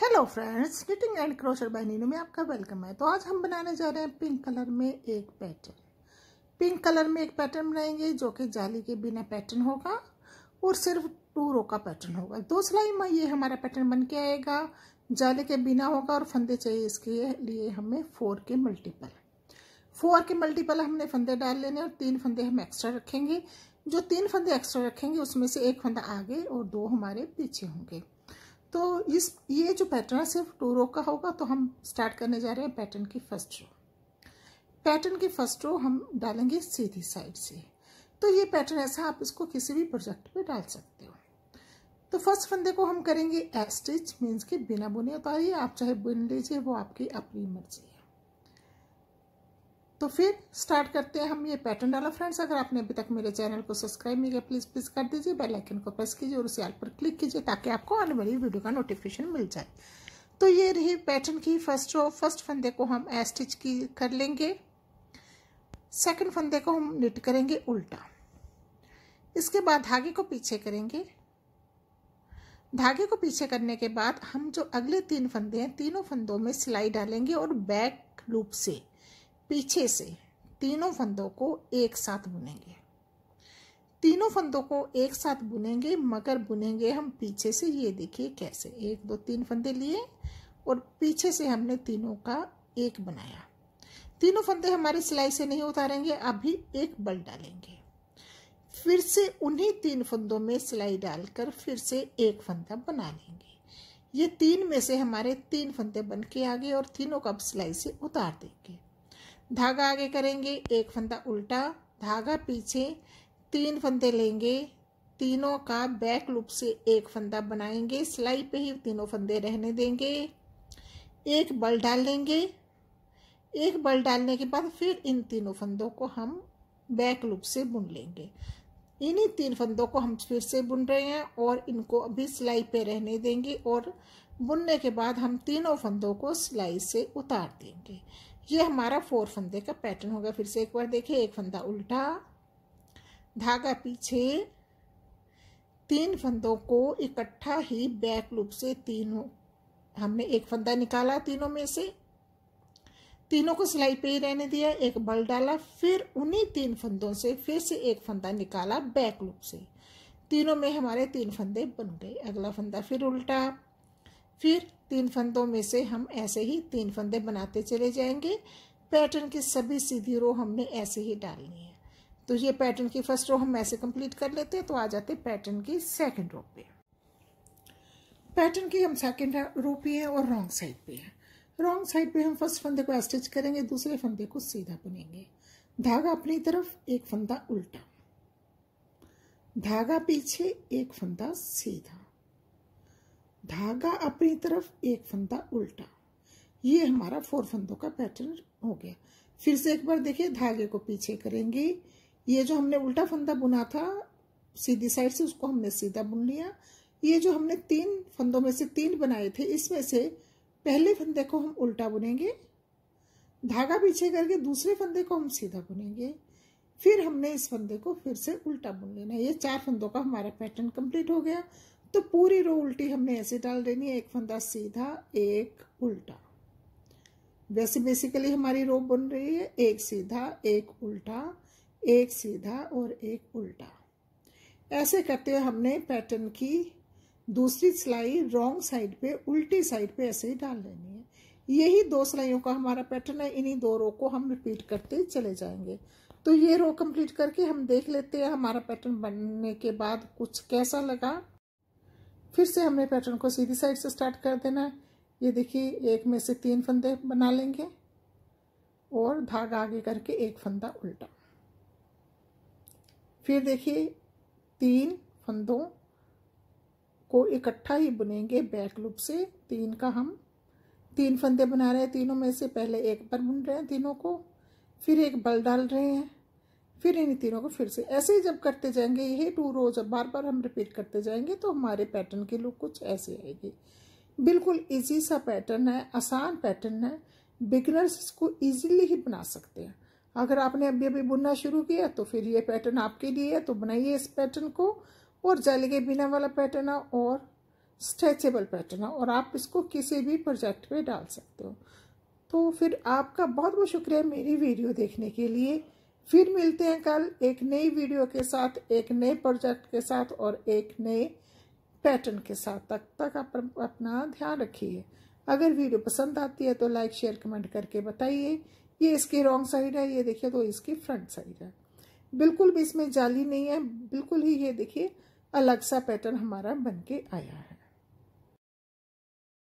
hello friends knitting and crochet by Neenu में आपका welcome है तो आज हम बनाने जा रहे हैं पिंक कलर में एक पैटर्न पिंक कलर में एक पैटर्न बनाएंगे जो कि जाली के बिना पैटर्न होगा और सिर्फ टू रो का पैटर्न होगा दो सिलाई में ये हमारा पैटर्न बन के आएगा जाली के बिना होगा और फंदे चाहिए इसके लिए हमें फोर के मल्टीपल फोर के मल्टीपल हमने फंदे डाल लेने और तीन फंदे हम एक्स्ट्रा रखेंगे जो तीन फंदे एक्स्ट्रा रखेंगे उसमें से एक फंदा आगे और दो हमारे पीछे होंगे तो इस ये जो पैटर्न है सिर्फ टू रो का होगा तो हम स्टार्ट करने जा रहे हैं पैटर्न की फर्स्ट रो पैटर्न की फर्स्ट रो हम डालेंगे सीधी साइड से तो ये पैटर्न ऐसा आप इसको किसी भी प्रोजेक्ट पे डाल सकते हो तो फर्स्ट फंदे को हम करेंगे एस्टिच मीन्स के बिना बुने उतारिए तो आप चाहे बुन लीजिए वो आपकी अपनी मर्जी है तो फिर स्टार्ट करते हैं हम ये पैटर्न डाला फ्रेंड्स अगर आपने अभी तक मेरे चैनल को सब्सक्राइब नहीं किया प्लीज़ प्लीज़ कर दीजिए बेल आइकन को प्रेस कीजिए और उसे आल पर क्लिक कीजिए ताकि आपको आने वाली वीडियो का नोटिफिकेशन मिल जाए तो ये रही पैटर्न की फर्स्ट रो फर्स्ट फंदे को हम ए स्टिच की कर लेंगे सेकेंड फंदे को हम निट करेंगे उल्टा इसके बाद धागे को पीछे करेंगे धागे को पीछे करने के बाद हम जो अगले तीन फंदे हैं तीनों फंदों में सिलाई डालेंगे और बैक लूप से पीछे से तीनों फंदों को एक साथ बुनेंगे तीनों फंदों को एक साथ बुनेंगे मगर बुनेंगे हम पीछे से ये देखिए कैसे एक दो तीन फंदे लिए और पीछे से हमने तीनों का एक बनाया तीनों फंदे हमारी सिलाई से नहीं उतारेंगे अभी एक बल डालेंगे फिर से उन्हीं तीन फंदों में सिलाई डालकर फिर से एक फंदा बना लेंगे ये तीन में से हमारे तीन फंदे बन के आ गए और तीनों को अब सिलाई से उतार देंगे धागा आगे करेंगे एक फंदा उल्टा धागा पीछे तीन फंदे लेंगे तीनों का बैक लूप से एक फंदा बनाएंगे सिलाई पे ही तीनों फंदे रहने देंगे एक बल डाल लेंगे एक बल डालने के बाद फिर इन तीनों फंदों को हम बैक लूप से बुन लेंगे इन्हीं तीन फंदों को हम फिर से बुन रहे हैं और इनको अभी सिलाई पे रहने देंगे और बुनने के बाद हम तीनों फंदों को सिलाई से उतार देंगे ये हमारा फोर फंदे का पैटर्न होगा फिर से एक बार देखिए एक फंदा उल्टा धागा पीछे तीन फंदों को इकट्ठा ही बैक लूप से तीनों हमने एक फंदा निकाला तीनों में से तीनों को सिलाई पे ही रहने दिया एक बल डाला फिर उन्हीं तीन फंदों से फिर से एक फंदा निकाला बैक लूप से तीनों में हमारे तीन फंदे बन गए अगला फंदा फिर उल्टा फिर तीन फंदों में से हम ऐसे ही तीन फंदे बनाते चले जाएंगे पैटर्न की सभी सीधी रो हमने ऐसे ही डालनी है तो ये पैटर्न की फर्स्ट रो हम ऐसे कंप्लीट कर लेते हैं तो आ जाते पैटर्न की सेकंड रो पे पैटर्न की हम सेकंड रो पे हैं और रॉन्ग साइड पे हैं रॉन्ग साइड पे हम फर्स्ट फंदे को स्टिच करेंगे दूसरे फंदे को सीधा बुनेंगे धागा अपनी तरफ एक फंदा उल्टा धागा पीछे एक फंदा सीधा धागा अपनी तरफ एक फंदा उल्टा ये हमारा फोर फंदों का पैटर्न हो गया फिर से एक बार देखिए धागे को पीछे करेंगे ये जो हमने उल्टा फंदा बुना था सीधी साइड से उसको हमने सीधा बुन लिया ये जो हमने तीन फंदों में से तीन बनाए थे इसमें से पहले फंदे को हम उल्टा बुनेंगे धागा पीछे करके दूसरे फंदे को हम सीधा बुनेंगे फिर हमने इस फंदे को फिर से उल्टा बुन लेना ये चार फंदों का हमारा पैटर्न कंप्लीट हो गया तो पूरी रो उल्टी हमने ऐसे डाल देनी है एक फंदा सीधा एक उल्टा वैसे बेसिकली हमारी रो बन रही है एक सीधा एक उल्टा एक सीधा और एक उल्टा ऐसे करते हुए हमने पैटर्न की दूसरी सिलाई रॉन्ग साइड पे उल्टी साइड पे ऐसे ही डाल लेनी है यही दो सिलाइयों का हमारा पैटर्न है इन्हीं दो रो को हम रिपीट करते चले जाएंगे तो ये रो कंप्लीट करके हम देख लेते हैं हमारा पैटर्न बनने के बाद कुछ कैसा लगा फिर से हमने पैटर्न को सीधी साइड से स्टार्ट कर देना है ये देखिए एक में से तीन फंदे बना लेंगे और धागा आगे करके एक फंदा उल्टा फिर देखिए तीन फंदों को इकट्ठा ही बुनेंगे बैक लूप से तीन का हम तीन फंदे बना रहे हैं तीनों में से पहले एक पर बुन रहे हैं तीनों को फिर एक बल डाल रहे हैं फिर इन तीनों को फिर से ऐसे ही जब करते जाएंगे यही टू रो जब बार बार हम रिपीट करते जाएंगे तो हमारे पैटर्न की लुक कुछ ऐसी आएगी बिल्कुल इजी सा पैटर्न है आसान पैटर्न है बिगनर्स इसको ईजिली ही बना सकते हैं अगर आपने अभी अभी बुनना शुरू किया तो फिर ये पैटर्न आपके लिए है तो बनाइए इस पैटर्न को और जाले के बिना वाला पैटर्न है और स्ट्रेचेबल पैटर्न है और आप इसको किसी भी प्रोजेक्ट पे डाल सकते हो तो फिर आपका बहुत बहुत शुक्रिया मेरी वीडियो देखने के लिए फिर मिलते हैं कल एक नई वीडियो के साथ एक नए प्रोजेक्ट के साथ और एक नए पैटर्न के साथ तक, तक आप अपना ध्यान रखिए अगर वीडियो पसंद आती है तो लाइक शेयर कमेंट करके बताइए ये इसकी रॉन्ग साइड है ये देखिए तो इसकी फ्रंट साइड है बिल्कुल भी इसमें जाली नहीं है बिल्कुल ही ये देखिए अलग सा पैटर्न हमारा बन के आया है